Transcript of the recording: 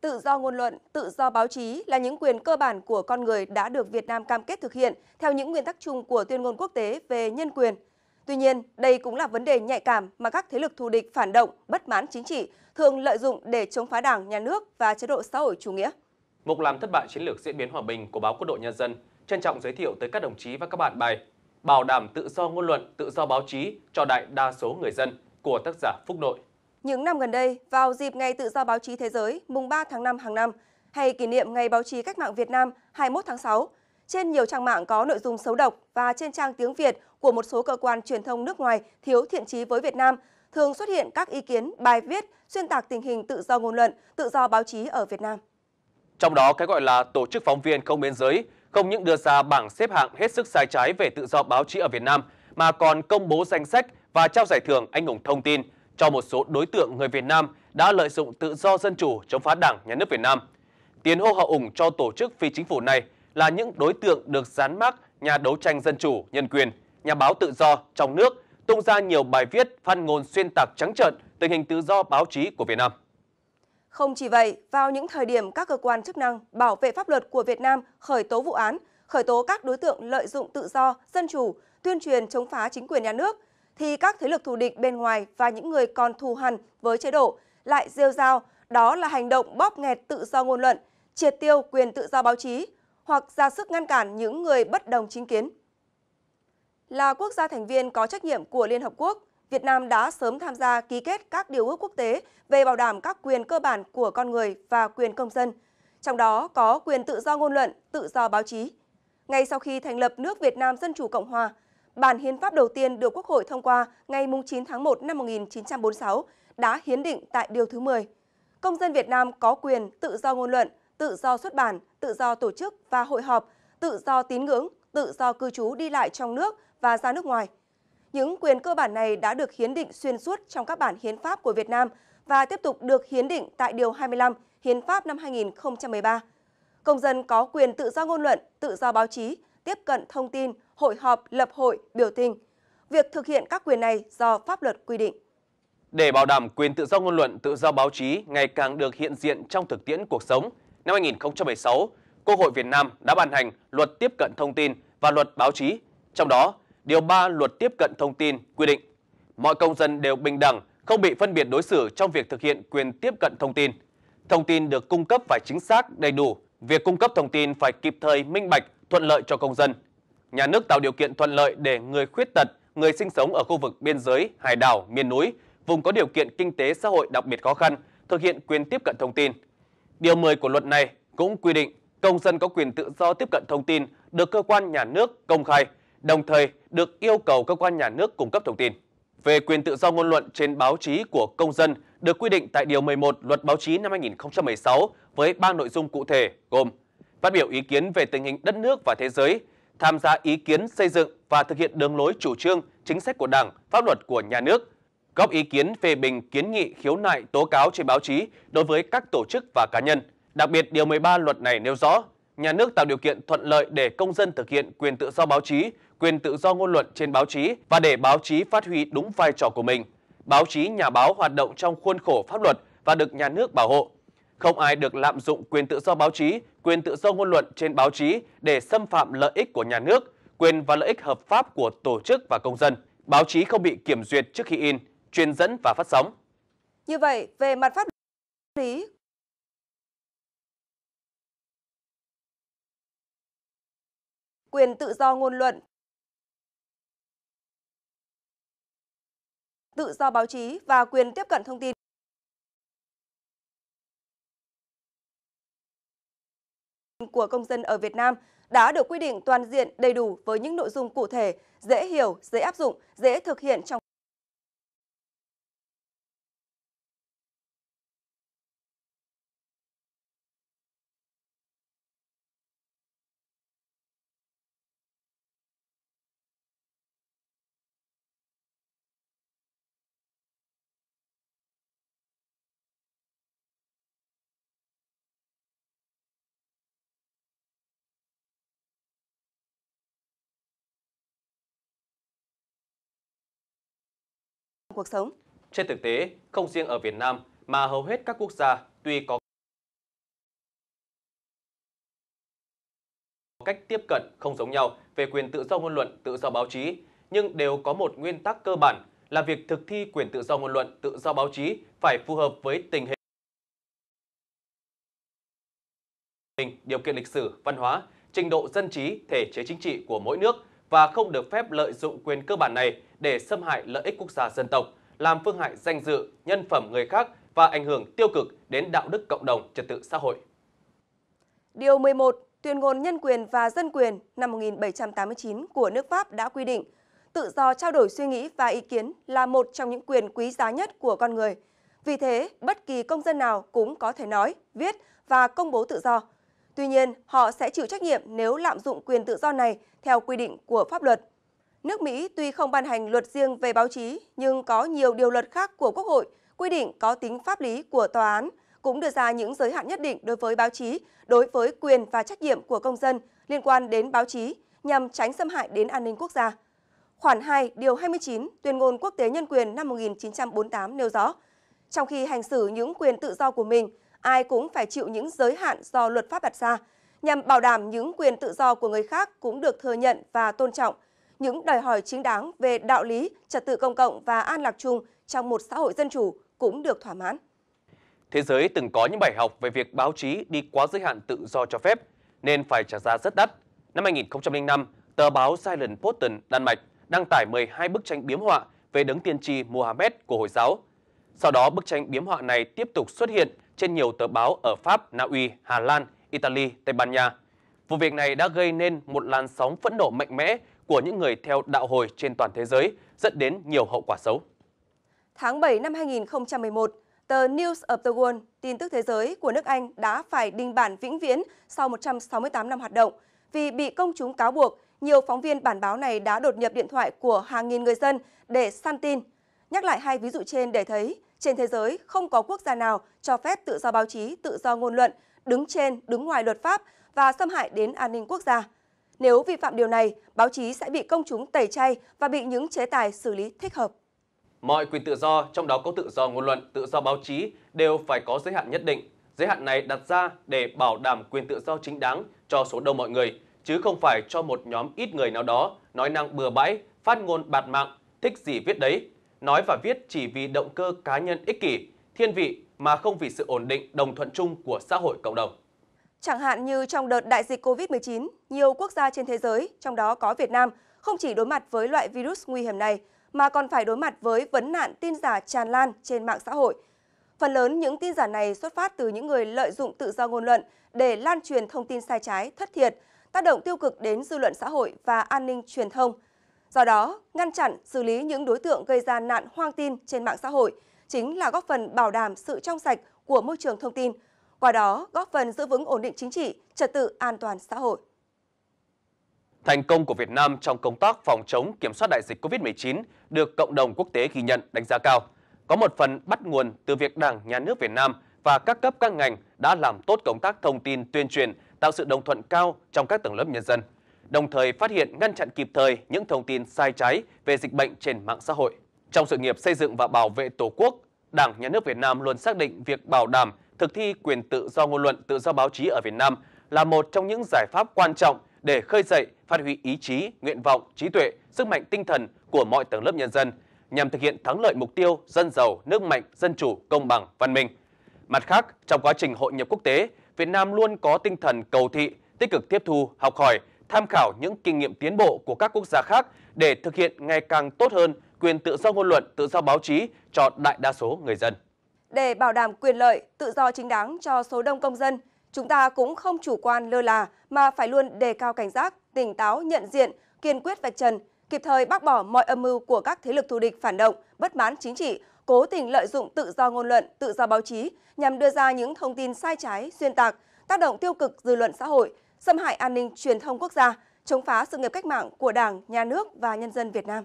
tự do ngôn luận, tự do báo chí là những quyền cơ bản của con người đã được Việt Nam cam kết thực hiện theo những nguyên tắc chung của tuyên ngôn quốc tế về nhân quyền. Tuy nhiên, đây cũng là vấn đề nhạy cảm mà các thế lực thù địch phản động, bất mãn chính trị thường lợi dụng để chống phá đảng, nhà nước và chế độ xã hội chủ nghĩa. Mục làm thất bại chiến lược diễn biến hòa bình của báo quốc đội Nhân dân trân trọng giới thiệu tới các đồng chí và các bạn bài Bảo đảm tự do ngôn luận, tự do báo chí cho đại đa số người dân của tác giả Phúc Nội. Những năm gần đây, vào dịp Ngày Tự do Báo chí Thế giới mùng 3 tháng 5 hàng năm hay kỷ niệm Ngày Báo chí Cách mạng Việt Nam 21 tháng 6, trên nhiều trang mạng có nội dung xấu độc và trên trang tiếng Việt của một số cơ quan truyền thông nước ngoài thiếu thiện trí với Việt Nam, thường xuất hiện các ý kiến, bài viết xuyên tạc tình hình tự do ngôn luận, tự do báo chí ở Việt Nam. Trong đó, cái gọi là tổ chức phóng viên không biên giới không những đưa ra bảng xếp hạng hết sức sai trái về tự do báo chí ở Việt Nam, mà còn công bố danh sách và trao giải thưởng anh hùng thông tin – cho một số đối tượng người Việt Nam đã lợi dụng tự do dân chủ chống phá Đảng, Nhà nước Việt Nam. tiến hô hậu ủng cho tổ chức phi chính phủ này là những đối tượng được dán mác nhà đấu tranh dân chủ, nhân quyền, nhà báo tự do trong nước tung ra nhiều bài viết phát ngôn xuyên tạc trắng trợn tình hình tự do báo chí của Việt Nam. Không chỉ vậy, vào những thời điểm các cơ quan chức năng bảo vệ pháp luật của Việt Nam khởi tố vụ án, khởi tố các đối tượng lợi dụng tự do, dân chủ, tuyên truyền chống phá chính quyền nhà nước – thì các thế lực thù địch bên ngoài và những người còn thù hằn với chế độ lại rêu rao đó là hành động bóp nghẹt tự do ngôn luận, triệt tiêu quyền tự do báo chí hoặc ra sức ngăn cản những người bất đồng chính kiến. Là quốc gia thành viên có trách nhiệm của Liên Hợp Quốc, Việt Nam đã sớm tham gia ký kết các điều ước quốc tế về bảo đảm các quyền cơ bản của con người và quyền công dân, trong đó có quyền tự do ngôn luận, tự do báo chí. Ngay sau khi thành lập nước Việt Nam Dân Chủ Cộng Hòa, bản hiến pháp đầu tiên được Quốc hội thông qua ngày 9 tháng 1 năm 1946 đã hiến định tại Điều thứ 10. Công dân Việt Nam có quyền tự do ngôn luận, tự do xuất bản, tự do tổ chức và hội họp, tự do tín ngưỡng, tự do cư trú đi lại trong nước và ra nước ngoài. Những quyền cơ bản này đã được hiến định xuyên suốt trong các bản hiến pháp của Việt Nam và tiếp tục được hiến định tại Điều 25 Hiến pháp năm 2013. Công dân có quyền tự do ngôn luận, tự do báo chí, tiếp cận thông tin, hội họp, lập hội, biểu tình. Việc thực hiện các quyền này do pháp luật quy định. Để bảo đảm quyền tự do ngôn luận, tự do báo chí ngày càng được hiện diện trong thực tiễn cuộc sống, năm 2016, Quốc hội Việt Nam đã ban hành luật tiếp cận thông tin và luật báo chí. Trong đó, điều 3 luật tiếp cận thông tin quy định mọi công dân đều bình đẳng, không bị phân biệt đối xử trong việc thực hiện quyền tiếp cận thông tin. Thông tin được cung cấp phải chính xác, đầy đủ. Việc cung cấp thông tin phải kịp thời, minh bạch, thuận lợi cho công dân – nhà nước tạo điều kiện thuận lợi để người khuyết tật, người sinh sống ở khu vực biên giới, hải đảo, miền núi, vùng có điều kiện kinh tế xã hội đặc biệt khó khăn, thực hiện quyền tiếp cận thông tin. Điều 10 của luật này cũng quy định công dân có quyền tự do tiếp cận thông tin được cơ quan nhà nước công khai, đồng thời được yêu cầu cơ quan nhà nước cung cấp thông tin. Về quyền tự do ngôn luận trên báo chí của công dân được quy định tại Điều 11 Luật Báo chí năm 2016 với 3 nội dung cụ thể gồm phát biểu ý kiến về tình hình đất nước và thế giới, tham gia ý kiến xây dựng và thực hiện đường lối chủ trương, chính sách của Đảng, pháp luật của nhà nước, góp ý kiến phê bình kiến nghị khiếu nại tố cáo trên báo chí đối với các tổ chức và cá nhân. Đặc biệt điều 13 luật này nêu rõ, nhà nước tạo điều kiện thuận lợi để công dân thực hiện quyền tự do báo chí, quyền tự do ngôn luận trên báo chí và để báo chí phát huy đúng vai trò của mình. Báo chí nhà báo hoạt động trong khuôn khổ pháp luật và được nhà nước bảo hộ. Không ai được lạm dụng quyền tự do báo chí, quyền tự do ngôn luận trên báo chí để xâm phạm lợi ích của nhà nước, quyền và lợi ích hợp pháp của tổ chức và công dân. Báo chí không bị kiểm duyệt trước khi in, truyền dẫn và phát sóng. Như vậy, về mặt pháp lý, quyền tự do ngôn luận, tự do báo chí và quyền tiếp cận thông tin của công dân ở Việt Nam đã được quy định toàn diện đầy đủ với những nội dung cụ thể, dễ hiểu, dễ áp dụng, dễ thực hiện trong cuộc sống. Trên thực tế, không riêng ở Việt Nam mà hầu hết các quốc gia tuy có cách tiếp cận không giống nhau về quyền tự do ngôn luận, tự do báo chí, nhưng đều có một nguyên tắc cơ bản là việc thực thi quyền tự do ngôn luận, tự do báo chí phải phù hợp với tình hình, điều kiện lịch sử, văn hóa, trình độ dân trí, thể chế chính trị của mỗi nước – và không được phép lợi dụng quyền cơ bản này để xâm hại lợi ích quốc gia dân tộc, làm phương hại danh dự, nhân phẩm người khác và ảnh hưởng tiêu cực đến đạo đức cộng đồng, trật tự xã hội. Điều 11 Tuyên ngôn Nhân quyền và Dân quyền năm 1789 của nước Pháp đã quy định tự do trao đổi suy nghĩ và ý kiến là một trong những quyền quý giá nhất của con người. Vì thế, bất kỳ công dân nào cũng có thể nói, viết và công bố tự do, Tuy nhiên, họ sẽ chịu trách nhiệm nếu lạm dụng quyền tự do này theo quy định của pháp luật. Nước Mỹ tuy không ban hành luật riêng về báo chí, nhưng có nhiều điều luật khác của Quốc hội quy định có tính pháp lý của tòa án, cũng đưa ra những giới hạn nhất định đối với báo chí, đối với quyền và trách nhiệm của công dân liên quan đến báo chí nhằm tránh xâm hại đến an ninh quốc gia. Khoản 2, điều 29 Tuyên ngôn quốc tế nhân quyền năm 1948 nêu rõ, trong khi hành xử những quyền tự do của mình, ai cũng phải chịu những giới hạn do luật pháp đặt ra, nhằm bảo đảm những quyền tự do của người khác cũng được thừa nhận và tôn trọng, những đòi hỏi chính đáng về đạo lý, trật tự công cộng và an lạc chung trong một xã hội dân chủ cũng được thỏa mãn. Thế giới từng có những bài học về việc báo chí đi quá giới hạn tự do cho phép, nên phải trả giá rất đắt. Năm 2005, tờ báo Silent Posten Đan Mạch đăng tải 12 bức tranh biếm họa về đấng tiên tri Mohammed của Hồi giáo – sau đó, bức tranh biếm họa này tiếp tục xuất hiện trên nhiều tờ báo ở Pháp, Na Uy, Hà Lan, Italy, Tây Ban Nha. Vụ việc này đã gây nên một làn sóng phẫn nộ mạnh mẽ của những người theo đạo hồi trên toàn thế giới, dẫn đến nhiều hậu quả xấu. Tháng 7 năm 2011, tờ News of the World, tin tức thế giới của nước Anh đã phải đình bản vĩnh viễn sau 168 năm hoạt động. Vì bị công chúng cáo buộc, nhiều phóng viên bản báo này đã đột nhập điện thoại của hàng nghìn người dân để săn tin. Nhắc lại hai ví dụ trên để thấy, trên thế giới không có quốc gia nào cho phép tự do báo chí, tự do ngôn luận, đứng trên, đứng ngoài luật pháp và xâm hại đến an ninh quốc gia. Nếu vi phạm điều này, báo chí sẽ bị công chúng tẩy chay và bị những chế tài xử lý thích hợp. Mọi quyền tự do, trong đó có tự do ngôn luận, tự do báo chí, đều phải có giới hạn nhất định. Giới hạn này đặt ra để bảo đảm quyền tự do chính đáng cho số đông mọi người, chứ không phải cho một nhóm ít người nào đó nói năng bừa bãi, phát ngôn bạt mạng, thích gì viết đấy, nói và viết chỉ vì động cơ cá nhân ích kỷ, thiên vị mà không vì sự ổn định, đồng thuận chung của xã hội cộng đồng. Chẳng hạn như trong đợt đại dịch COVID-19, nhiều quốc gia trên thế giới, trong đó có Việt Nam, không chỉ đối mặt với loại virus nguy hiểm này, mà còn phải đối mặt với vấn nạn tin giả tràn lan trên mạng xã hội. Phần lớn những tin giả này xuất phát từ những người lợi dụng tự do ngôn luận để lan truyền thông tin sai trái, thất thiệt, tác động tiêu cực đến dư luận xã hội và an ninh truyền thông – Do đó, ngăn chặn, xử lý những đối tượng gây ra nạn hoang tin trên mạng xã hội chính là góp phần bảo đảm sự trong sạch của môi trường thông tin, qua đó góp phần giữ vững ổn định chính trị, trật tự an toàn xã hội. Thành công của Việt Nam trong công tác phòng chống kiểm soát đại dịch COVID-19 được cộng đồng quốc tế ghi nhận đánh giá cao. Có một phần bắt nguồn từ việc Đảng, Nhà nước Việt Nam và các cấp các ngành đã làm tốt công tác thông tin tuyên truyền, tạo sự đồng thuận cao trong các tầng lớp nhân dân đồng thời phát hiện ngăn chặn kịp thời những thông tin sai trái về dịch bệnh trên mạng xã hội. Trong sự nghiệp xây dựng và bảo vệ Tổ quốc, Đảng, Nhà nước Việt Nam luôn xác định việc bảo đảm thực thi quyền tự do ngôn luận, tự do báo chí ở Việt Nam là một trong những giải pháp quan trọng để khơi dậy, phát huy ý chí, nguyện vọng, trí tuệ, sức mạnh tinh thần của mọi tầng lớp nhân dân nhằm thực hiện thắng lợi mục tiêu dân giàu, nước mạnh, dân chủ, công bằng, văn minh. Mặt khác, trong quá trình hội nhập quốc tế, Việt Nam luôn có tinh thần cầu thị, tích cực tiếp thu, học hỏi tham khảo những kinh nghiệm tiến bộ của các quốc gia khác để thực hiện ngày càng tốt hơn quyền tự do ngôn luận, tự do báo chí cho đại đa số người dân. Để bảo đảm quyền lợi, tự do chính đáng cho số đông công dân, chúng ta cũng không chủ quan lơ là mà phải luôn đề cao cảnh giác, tỉnh táo nhận diện, kiên quyết vạch trần, kịp thời bác bỏ mọi âm mưu của các thế lực thù địch phản động, bất mãn chính trị, cố tình lợi dụng tự do ngôn luận, tự do báo chí nhằm đưa ra những thông tin sai trái, xuyên tạc, tác động tiêu cực dư luận xã hội, xâm hại an ninh truyền thông quốc gia chống phá sự nghiệp cách mạng của Đảng, Nhà nước và nhân dân Việt Nam.